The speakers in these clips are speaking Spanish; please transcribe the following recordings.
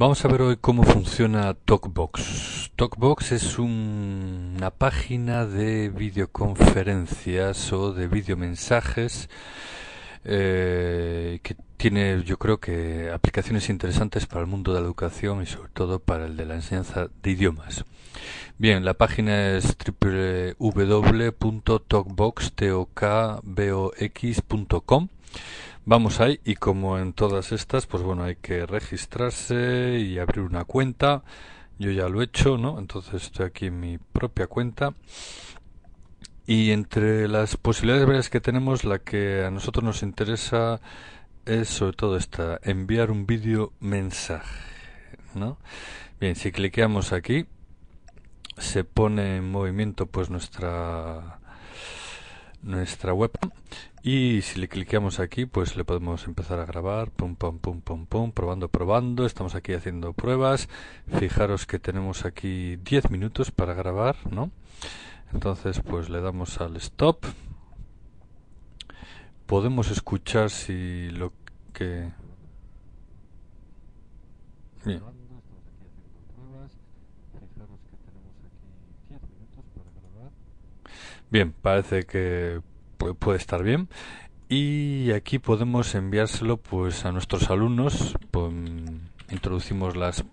Vamos a ver hoy cómo funciona TalkBox. TalkBox es una página de videoconferencias o de videomensajes eh, que tiene, yo creo que, aplicaciones interesantes para el mundo de la educación y sobre todo para el de la enseñanza de idiomas. Bien, la página es www.talkbox.com Vamos ahí y como en todas estas, pues bueno, hay que registrarse y abrir una cuenta. Yo ya lo he hecho, ¿no? Entonces estoy aquí en mi propia cuenta. Y entre las posibilidades varias que tenemos, la que a nosotros nos interesa es sobre todo esta, enviar un vídeo mensaje, ¿no? Bien, si cliqueamos aquí, se pone en movimiento pues nuestra nuestra web y si le cliqueamos aquí pues le podemos empezar a grabar pum pum pum pum pum probando probando estamos aquí haciendo pruebas fijaros que tenemos aquí 10 minutos para grabar no entonces pues le damos al stop podemos escuchar si lo que Bien, parece que puede estar bien. Y aquí podemos enviárselo pues a nuestros alumnos. introducimos las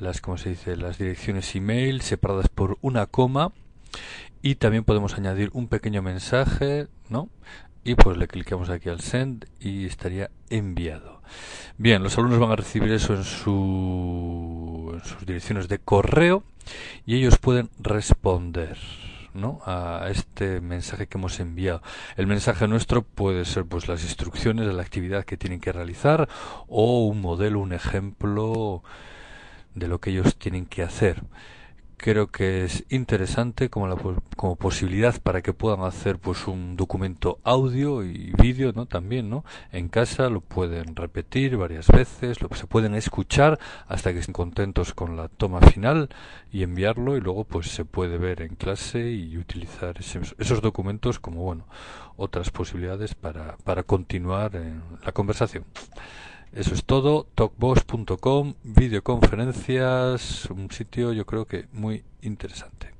las como se dice las direcciones email separadas por una coma y también podemos añadir un pequeño mensaje, ¿no? Y pues le clicamos aquí al send y estaría enviado. Bien, los alumnos van a recibir eso en, su, en sus direcciones de correo y ellos pueden responder. ¿no? a este mensaje que hemos enviado. El mensaje nuestro puede ser pues las instrucciones de la actividad que tienen que realizar o un modelo, un ejemplo de lo que ellos tienen que hacer creo que es interesante como, como posibilidad para que puedan hacer pues un documento audio y vídeo no también no en casa lo pueden repetir varias veces lo se pueden escuchar hasta que estén contentos con la toma final y enviarlo y luego pues se puede ver en clase y utilizar esos, esos documentos como bueno otras posibilidades para, para continuar en la conversación eso es todo, talkboss.com, videoconferencias, un sitio yo creo que muy interesante.